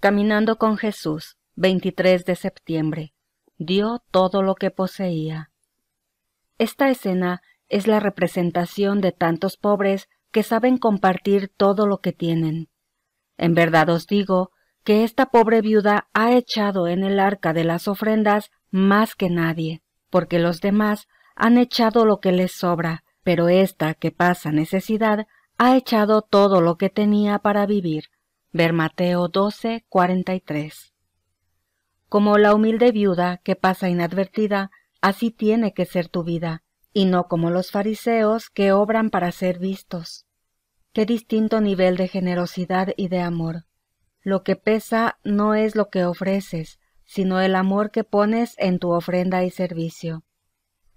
Caminando con Jesús, 23 de septiembre. Dio todo lo que poseía. Esta escena es la representación de tantos pobres que saben compartir todo lo que tienen. En verdad os digo que esta pobre viuda ha echado en el arca de las ofrendas más que nadie, porque los demás han echado lo que les sobra, pero esta que pasa necesidad ha echado todo lo que tenía para vivir. Ver Mateo 12, 43. Como la humilde viuda que pasa inadvertida, así tiene que ser tu vida, y no como los fariseos que obran para ser vistos. Qué distinto nivel de generosidad y de amor. Lo que pesa no es lo que ofreces, sino el amor que pones en tu ofrenda y servicio.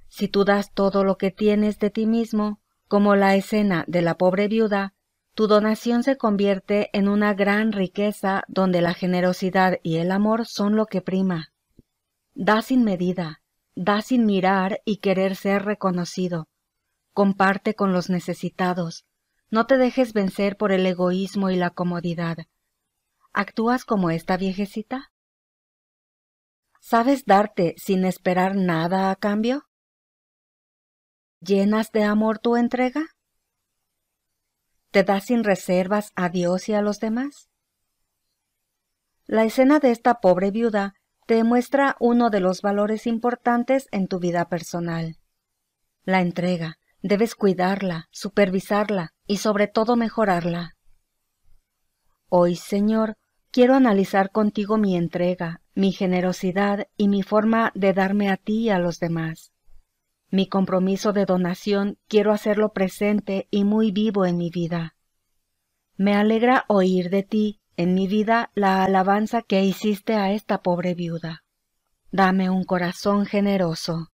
Si tú das todo lo que tienes de ti mismo, como la escena de la pobre viuda, tu donación se convierte en una gran riqueza donde la generosidad y el amor son lo que prima. Da sin medida, da sin mirar y querer ser reconocido. Comparte con los necesitados. No te dejes vencer por el egoísmo y la comodidad. ¿Actúas como esta viejecita? ¿Sabes darte sin esperar nada a cambio? ¿Llenas de amor tu entrega? te das sin reservas a Dios y a los demás? La escena de esta pobre viuda te muestra uno de los valores importantes en tu vida personal. La entrega. Debes cuidarla, supervisarla y sobre todo mejorarla. Hoy, Señor, quiero analizar contigo mi entrega, mi generosidad y mi forma de darme a ti y a los demás. Mi compromiso de donación quiero hacerlo presente y muy vivo en mi vida. Me alegra oír de ti, en mi vida, la alabanza que hiciste a esta pobre viuda. Dame un corazón generoso.